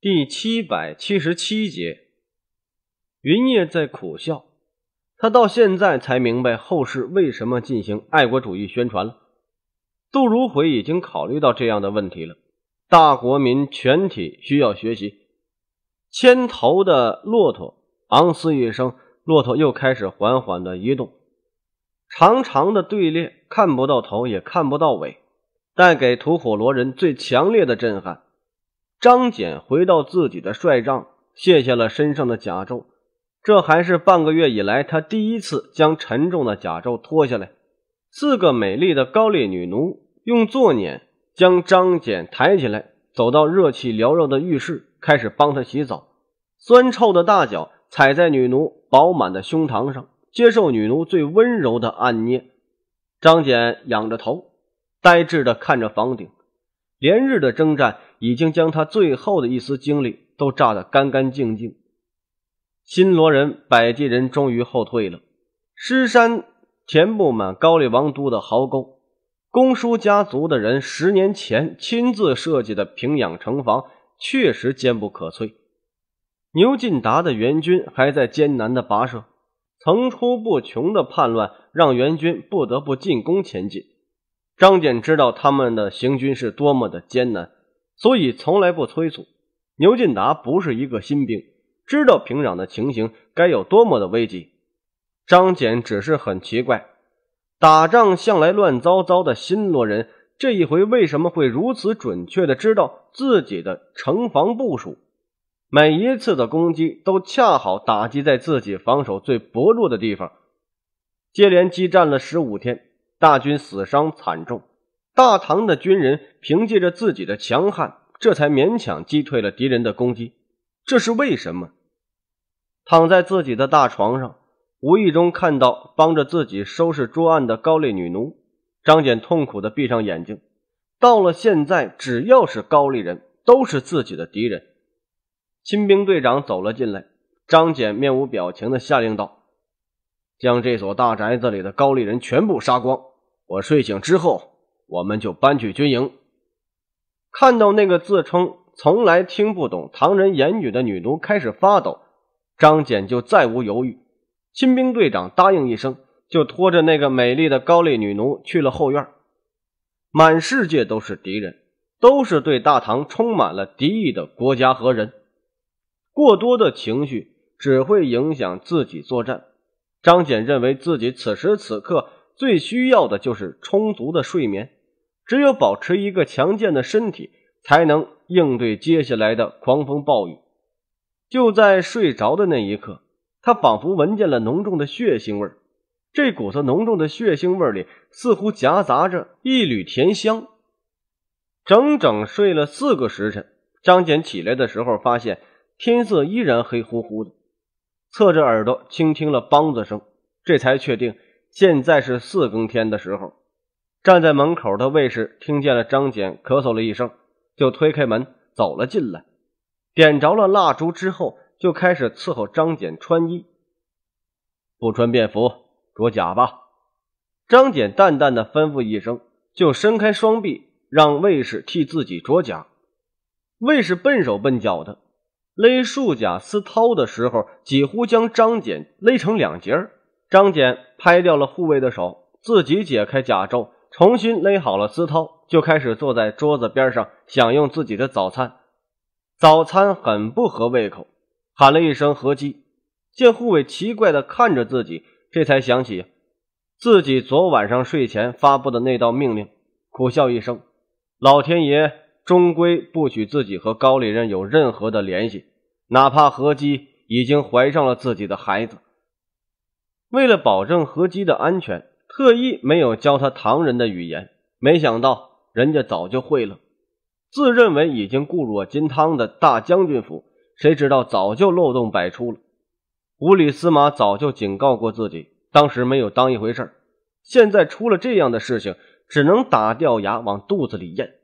第七百七十七节，云烨在苦笑。他到现在才明白后世为什么进行爱国主义宣传了。杜如晦已经考虑到这样的问题了。大国民全体需要学习。牵头的骆驼昂嘶一声，骆驼又开始缓缓的移动。长长的队列，看不到头也看不到尾，带给吐火罗人最强烈的震撼。张俭回到自己的帅帐，卸下了身上的甲胄。这还是半个月以来他第一次将沉重的甲胄脱下来。四个美丽的高丽女奴用坐辇将张俭抬起来，走到热气缭绕的浴室，开始帮他洗澡。酸臭的大脚踩在女奴饱满的胸膛上，接受女奴最温柔的按捏。张俭仰着头，呆滞地看着房顶，连日的征战。已经将他最后的一丝精力都榨得干干净净。新罗人、百济人终于后退了，尸山填不满高丽王都的壕沟。公叔家族的人十年前亲自设计的平壤城防确实坚不可摧。牛进达的援军还在艰难的跋涉，层出不穷的叛乱让援军不得不进攻前进。张俭知道他们的行军是多么的艰难。所以从来不催促。牛进达不是一个新兵，知道平壤的情形该有多么的危急。张俭只是很奇怪，打仗向来乱糟糟的新罗人，这一回为什么会如此准确的知道自己的城防部署？每一次的攻击都恰好打击在自己防守最薄弱的地方。接连激战了十五天，大军死伤惨重。大唐的军人凭借着自己的强悍，这才勉强击退了敌人的攻击。这是为什么？躺在自己的大床上，无意中看到帮着自己收拾桌案的高丽女奴，张俭痛苦的闭上眼睛。到了现在，只要是高丽人，都是自己的敌人。亲兵队长走了进来，张俭面无表情的下令道：“将这所大宅子里的高丽人全部杀光！我睡醒之后。”我们就搬去军营。看到那个自称从来听不懂唐人言语的女奴开始发抖，张俭就再无犹豫。亲兵队长答应一声，就拖着那个美丽的高丽女奴去了后院。满世界都是敌人，都是对大唐充满了敌意的国家和人。过多的情绪只会影响自己作战。张俭认为自己此时此刻最需要的就是充足的睡眠。只有保持一个强健的身体，才能应对接下来的狂风暴雨。就在睡着的那一刻，他仿佛闻见了浓重的血腥味儿，这股子浓重的血腥味儿里，似乎夹杂着一缕甜香。整整睡了四个时辰，张俭起来的时候，发现天色依然黑乎乎的。侧着耳朵倾听了梆子声，这才确定现在是四更天的时候。站在门口的卫士听见了张俭咳嗽了一声，就推开门走了进来，点着了蜡烛之后，就开始伺候张俭穿衣。不穿便服，着甲吧。张俭淡淡的吩咐一声，就伸开双臂，让卫士替自己着甲。卫士笨手笨脚的勒束甲丝绦的时候，几乎将张俭勒成两截张俭拍掉了护卫的手，自己解开甲胄。重新勒好了，思涛就开始坐在桌子边上享用自己的早餐。早餐很不合胃口，喊了一声何姬，见护卫奇怪的看着自己，这才想起自己昨晚上睡前发布的那道命令，苦笑一声，老天爷终归不许自己和高丽人有任何的联系，哪怕何姬已经怀上了自己的孩子。为了保证何姬的安全。特意没有教他唐人的语言，没想到人家早就会了。自认为已经固若金汤的大将军府，谁知道早就漏洞百出了。五里司马早就警告过自己，当时没有当一回事儿。现在出了这样的事情，只能打掉牙往肚子里咽。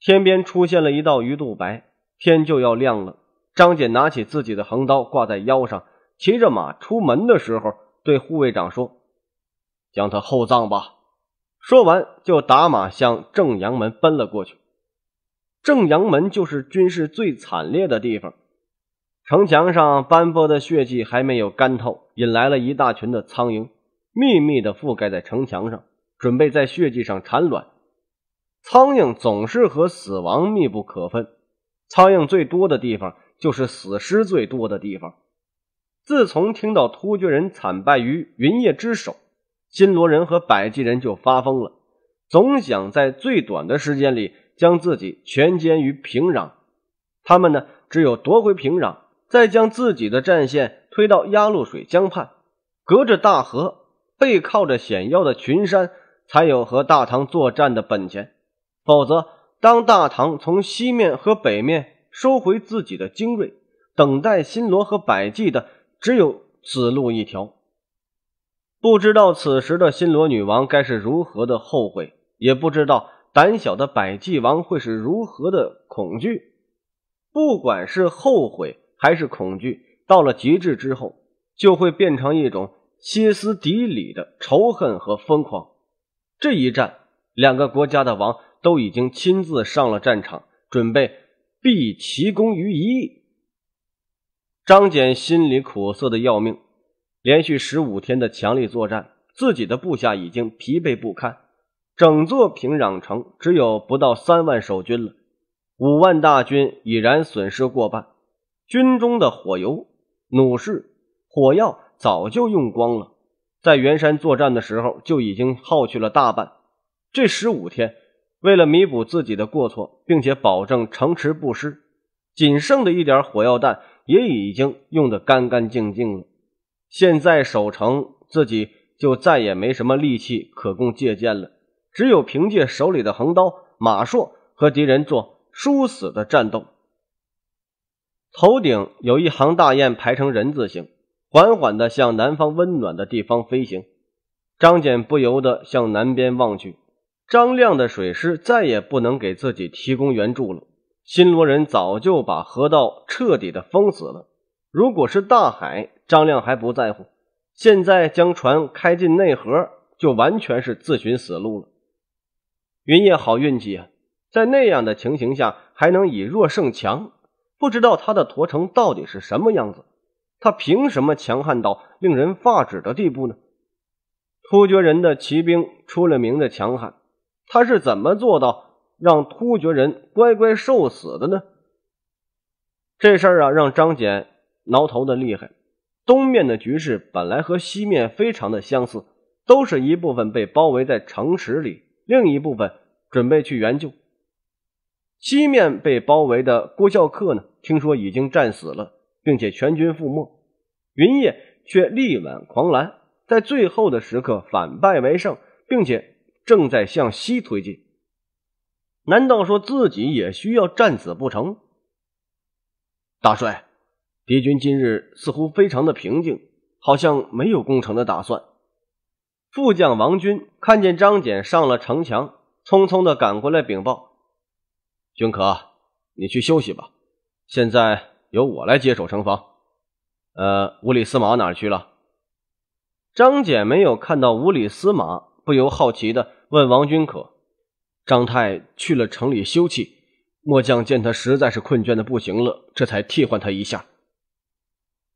天边出现了一道鱼肚白，天就要亮了。张俭拿起自己的横刀挂在腰上，骑着马出门的时候，对护卫长说。将他厚葬吧！说完，就打马向正阳门奔了过去。正阳门就是军事最惨烈的地方，城墙上斑驳的血迹还没有干透，引来了一大群的苍蝇，密密的覆盖在城墙上，准备在血迹上产卵。苍蝇总是和死亡密不可分，苍蝇最多的地方就是死尸最多的地方。自从听到突厥人惨败于云叶之手，新罗人和百济人就发疯了，总想在最短的时间里将自己全歼于平壤。他们呢，只有夺回平壤，再将自己的战线推到鸭绿水江畔，隔着大河，背靠着险要的群山，才有和大唐作战的本钱。否则，当大唐从西面和北面收回自己的精锐，等待新罗和百济的只有死路一条。不知道此时的新罗女王该是如何的后悔，也不知道胆小的百济王会是如何的恐惧。不管是后悔还是恐惧，到了极致之后，就会变成一种歇斯底里的仇恨和疯狂。这一战，两个国家的王都已经亲自上了战场，准备毕其功于一役。张俭心里苦涩的要命。连续十五天的强力作战，自己的部下已经疲惫不堪，整座平壤城只有不到三万守军了，五万大军已然损失过半，军中的火油、弩士、火药早就用光了，在元山作战的时候就已经耗去了大半，这十五天，为了弥补自己的过错，并且保证城池不失，仅剩的一点火药弹也已经用得干干净净了。现在守城，自己就再也没什么力气可供借鉴了，只有凭借手里的横刀、马槊和敌人做殊死的战斗。头顶有一行大雁排成人字形，缓缓地向南方温暖的地方飞行。张俭不由得向南边望去。张亮的水师再也不能给自己提供援助了，新罗人早就把河道彻底的封死了。如果是大海，张亮还不在乎；现在将船开进内河，就完全是自寻死路了。云烨好运气啊，在那样的情形下还能以弱胜强，不知道他的驼城到底是什么样子？他凭什么强悍到令人发指的地步呢？突厥人的骑兵出了名的强悍，他是怎么做到让突厥人乖乖受死的呢？这事儿啊，让张俭。挠头的厉害，东面的局势本来和西面非常的相似，都是一部分被包围在城池里，另一部分准备去援救。西面被包围的郭孝恪呢，听说已经战死了，并且全军覆没。云烨却力挽狂澜，在最后的时刻反败为胜，并且正在向西推进。难道说自己也需要战死不成？大帅。敌军今日似乎非常的平静，好像没有攻城的打算。副将王军看见张俭上了城墙，匆匆的赶过来禀报：“君可，你去休息吧，现在由我来接手城防。”呃，五里司马哪去了？张俭没有看到五里司马，不由好奇的问王军可：“张太去了城里休憩，末将见他实在是困倦的不行了，这才替换他一下。”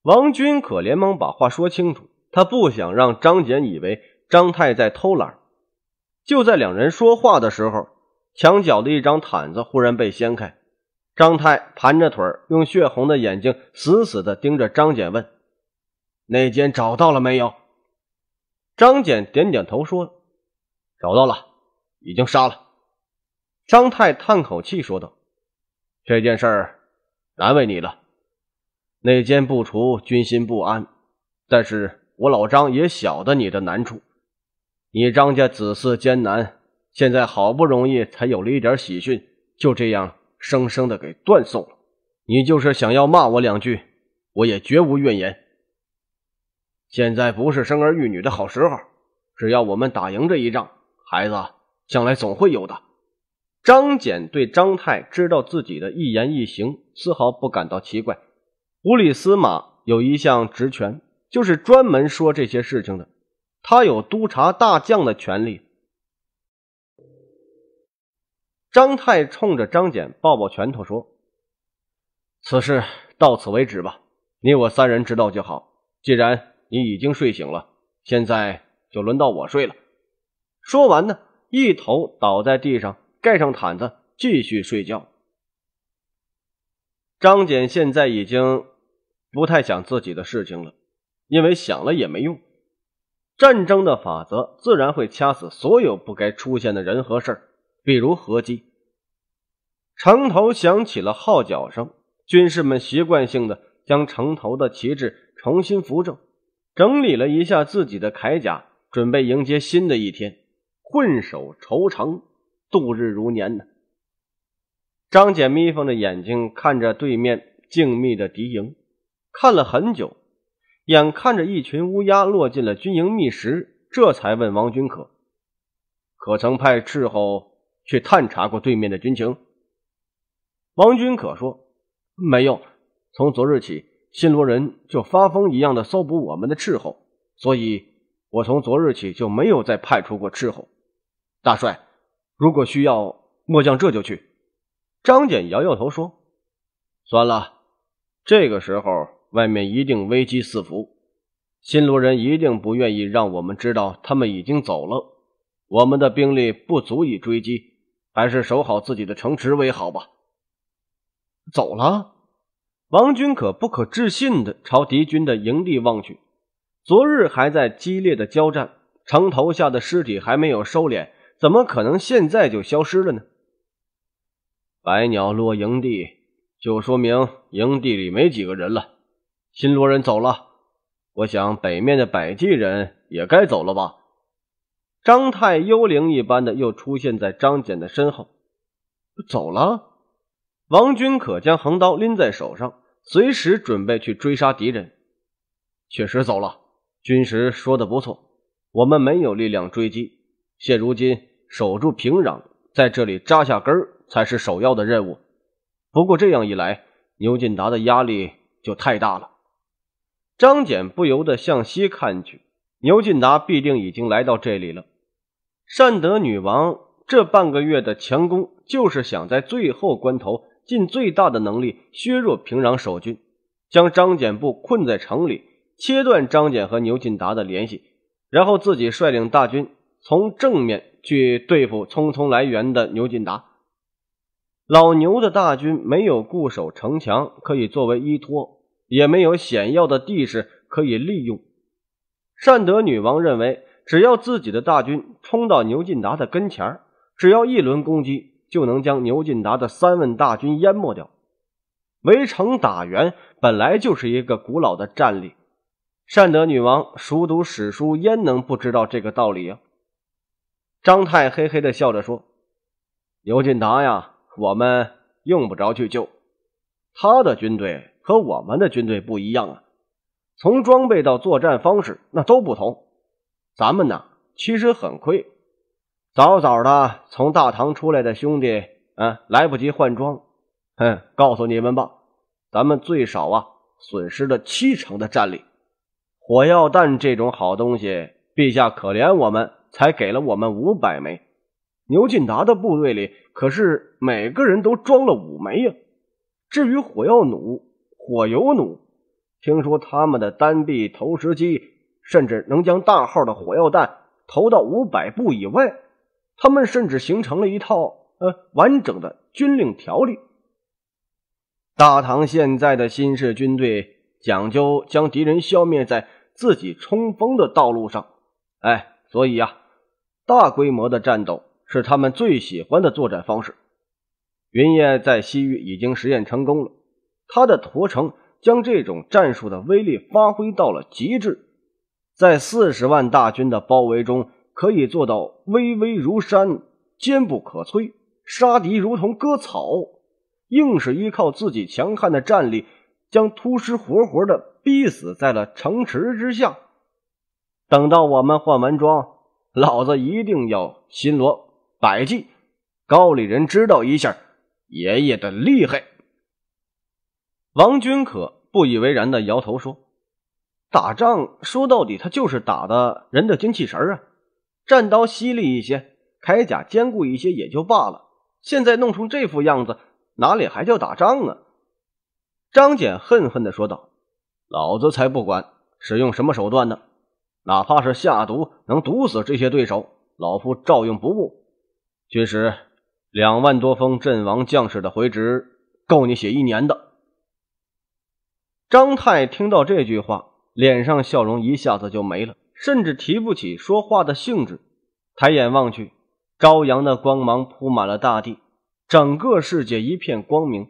王军可连忙把话说清楚，他不想让张简以为张太在偷懒。就在两人说话的时候，墙角的一张毯子忽然被掀开，张太盘着腿，用血红的眼睛死死地盯着张简，问：“内奸找到了没有？”张简点点头，说：“找到了，已经杀了。”张太叹口气，说道：“这件事难为你了。”内奸不除，军心不安。但是，我老张也晓得你的难处。你张家子嗣艰难，现在好不容易才有了一点喜讯，就这样生生的给断送了。你就是想要骂我两句，我也绝无怨言。现在不是生儿育女的好时候，只要我们打赢这一仗，孩子将来总会有的。张俭对张泰知道自己的一言一行，丝毫不感到奇怪。五里司马有一项职权，就是专门说这些事情的。他有督察大将的权利。张太冲着张俭抱抱拳头说：“此事到此为止吧，你我三人知道就好。既然你已经睡醒了，现在就轮到我睡了。”说完呢，一头倒在地上，盖上毯子，继续睡觉。张俭现在已经。不太想自己的事情了，因为想了也没用。战争的法则自然会掐死所有不该出现的人和事比如合击。城头响起了号角声，军士们习惯性的将城头的旗帜重新扶正，整理了一下自己的铠甲，准备迎接新的一天。困守愁城，度日如年呢。张俭眯缝着眼睛看着对面静谧的敌营。看了很久，眼看着一群乌鸦落进了军营觅食，这才问王君可：“可曾派斥候去探查过对面的军情？”王君可说：“没有，从昨日起，新罗人就发疯一样的搜捕我们的斥候，所以，我从昨日起就没有再派出过斥候。”大帅，如果需要，末将这就去。”张俭摇摇头说：“算了，这个时候。”外面一定危机四伏，新罗人一定不愿意让我们知道他们已经走了。我们的兵力不足以追击，还是守好自己的城池为好吧。走了，王军可不可置信地朝敌军的营地望去。昨日还在激烈的交战，城头下的尸体还没有收敛，怎么可能现在就消失了呢？百鸟落营地，就说明营地里没几个人了。新罗人走了，我想北面的百济人也该走了吧？张太幽灵一般的又出现在张俭的身后。走了。王军可将横刀拎在手上，随时准备去追杀敌人。确实走了。军师说的不错，我们没有力量追击，现如今守住平壤，在这里扎下根才是首要的任务。不过这样一来，牛进达的压力就太大了。张俭不由得向西看去，牛进达必定已经来到这里了。善德女王这半个月的强攻，就是想在最后关头尽最大的能力削弱平壤守军，将张俭部困在城里，切断张俭和牛进达的联系，然后自己率领大军从正面去对付匆匆来援的牛进达。老牛的大军没有固守城墙可以作为依托。也没有险要的地势可以利用。善德女王认为，只要自己的大军冲到牛进达的跟前只要一轮攻击，就能将牛进达的三万大军淹没掉。围城打援本来就是一个古老的战例，善德女王熟读史书，焉能不知道这个道理啊？张泰嘿嘿的笑着说：“牛进达呀，我们用不着去救他的军队。”和我们的军队不一样啊，从装备到作战方式那都不同。咱们呢其实很亏，早早的从大唐出来的兄弟嗯，来不及换装。哼，告诉你们吧，咱们最少啊损失了七成的战力。火药弹这种好东西，陛下可怜我们才给了我们五百枚。牛进达的部队里可是每个人都装了五枚呀。至于火药弩，火油弩，听说他们的单臂投石机甚至能将大号的火药弹投到五百步以外。他们甚至形成了一套呃完整的军令条例。大唐现在的新式军队讲究将敌人消灭在自己冲锋的道路上，哎，所以呀，大规模的战斗是他们最喜欢的作战方式。云烨在西域已经实验成功了。他的驼城将这种战术的威力发挥到了极致，在四十万大军的包围中，可以做到巍巍如山，坚不可摧，杀敌如同割草，硬是依靠自己强悍的战力，将突师活活的逼死在了城池之下。等到我们换完装，老子一定要新罗百计，高丽人知道一下爷爷的厉害。王军可不以为然的摇头说：“打仗说到底，他就是打的人的精气神儿啊。战刀犀利一些，铠甲坚固一些也就罢了。现在弄成这副样子，哪里还叫打仗啊？”张俭恨恨的说道：“老子才不管使用什么手段呢，哪怕是下毒能毒死这些对手，老夫照用不误。”军师，两万多封阵亡将士的回执，够你写一年的。张泰听到这句话，脸上笑容一下子就没了，甚至提不起说话的兴致。抬眼望去，朝阳的光芒铺满了大地，整个世界一片光明，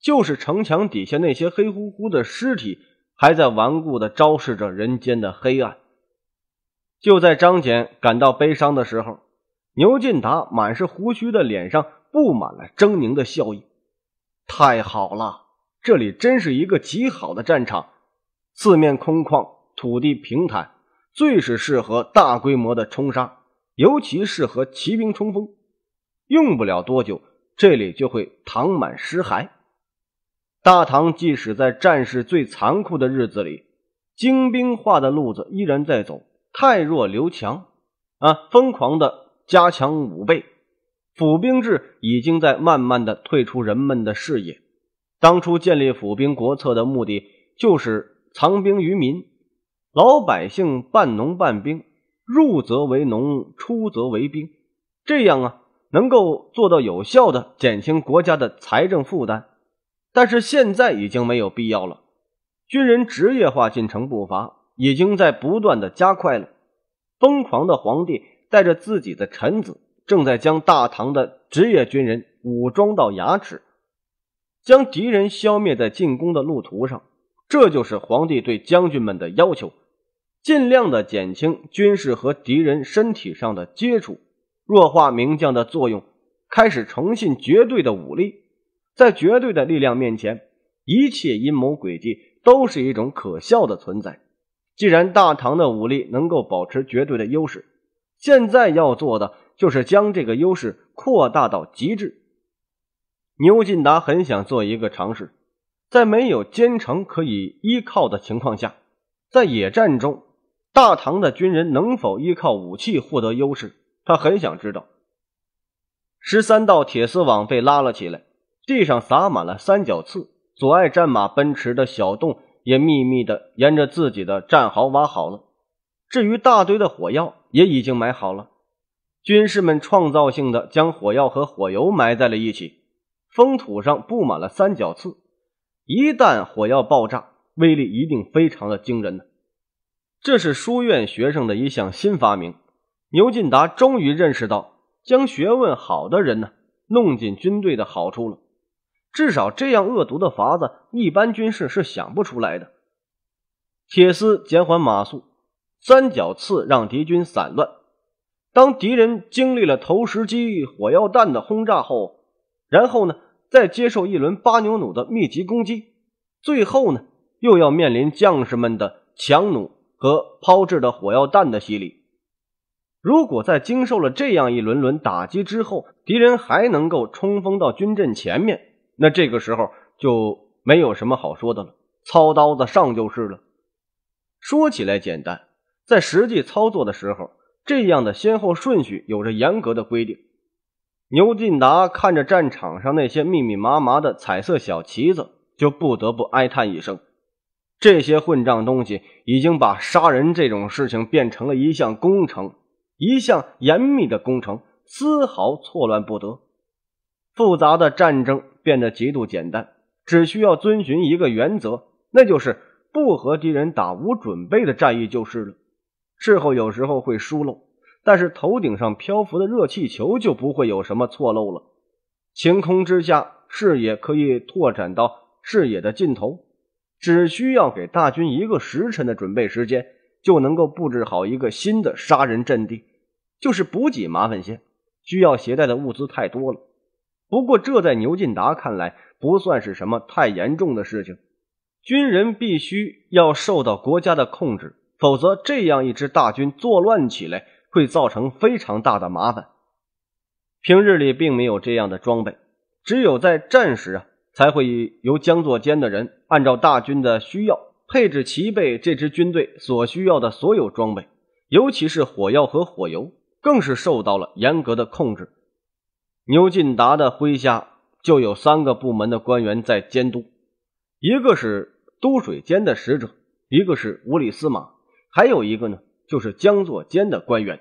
就是城墙底下那些黑乎乎的尸体，还在顽固地昭示着人间的黑暗。就在张俭感到悲伤的时候，牛进达满是胡须的脸上布满了狰狞的笑意。太好了！这里真是一个极好的战场，四面空旷，土地平坦，最是适合大规模的冲杀，尤其适合骑兵冲锋。用不了多久，这里就会躺满尸骸。大唐即使在战事最残酷的日子里，精兵化的路子依然在走，汰弱留强，啊，疯狂的加强武备，府兵制已经在慢慢的退出人们的视野。当初建立府兵国策的目的就是藏兵于民，老百姓半农半兵，入则为农，出则为兵，这样啊，能够做到有效的减轻国家的财政负担。但是现在已经没有必要了，军人职业化进程步伐已经在不断的加快了，疯狂的皇帝带着自己的臣子，正在将大唐的职业军人武装到牙齿。将敌人消灭在进攻的路途上，这就是皇帝对将军们的要求。尽量的减轻军事和敌人身体上的接触，弱化名将的作用，开始诚信绝对的武力。在绝对的力量面前，一切阴谋诡计都是一种可笑的存在。既然大唐的武力能够保持绝对的优势，现在要做的就是将这个优势扩大到极致。牛进达很想做一个尝试，在没有坚城可以依靠的情况下，在野战中，大唐的军人能否依靠武器获得优势？他很想知道。十三道铁丝网被拉了起来，地上撒满了三角刺，阻碍战马奔驰的小洞也秘密的沿着自己的战壕挖好了。至于大堆的火药，也已经埋好了。军士们创造性的将火药和火油埋在了一起。封土上布满了三角刺，一旦火药爆炸，威力一定非常的惊人呢。这是书院学生的一项新发明。牛进达终于认识到，将学问好的人呢弄进军队的好处了。至少这样恶毒的法子，一般军事是想不出来的。铁丝减缓马速，三角刺让敌军散乱。当敌人经历了投石机、火药弹的轰炸后，然后呢？再接受一轮巴牛弩的密集攻击，最后呢，又要面临将士们的强弩和抛掷的火药弹的洗礼。如果在经受了这样一轮轮打击之后，敌人还能够冲锋到军阵前面，那这个时候就没有什么好说的了，操刀子上就是了。说起来简单，在实际操作的时候，这样的先后顺序有着严格的规定。牛劲达看着战场上那些密密麻麻的彩色小旗子，就不得不哀叹一声：这些混账东西已经把杀人这种事情变成了一项工程，一项严密的工程，丝毫错乱不得。复杂的战争变得极度简单，只需要遵循一个原则，那就是不和敌人打无准备的战役就是了。事后有时候会疏漏。但是头顶上漂浮的热气球就不会有什么错漏了。晴空之下，视野可以拓展到视野的尽头，只需要给大军一个时辰的准备时间，就能够布置好一个新的杀人阵地。就是补给麻烦些，需要携带的物资太多了。不过这在牛进达看来不算是什么太严重的事情。军人必须要受到国家的控制，否则这样一支大军作乱起来。会造成非常大的麻烦。平日里并没有这样的装备，只有在战时啊，才会由江作监的人按照大军的需要配置齐备这支军队所需要的所有装备，尤其是火药和火油，更是受到了严格的控制。牛进达的麾下就有三个部门的官员在监督，一个是都水监的使者，一个是五里司马，还有一个呢。就是江作坚的官员。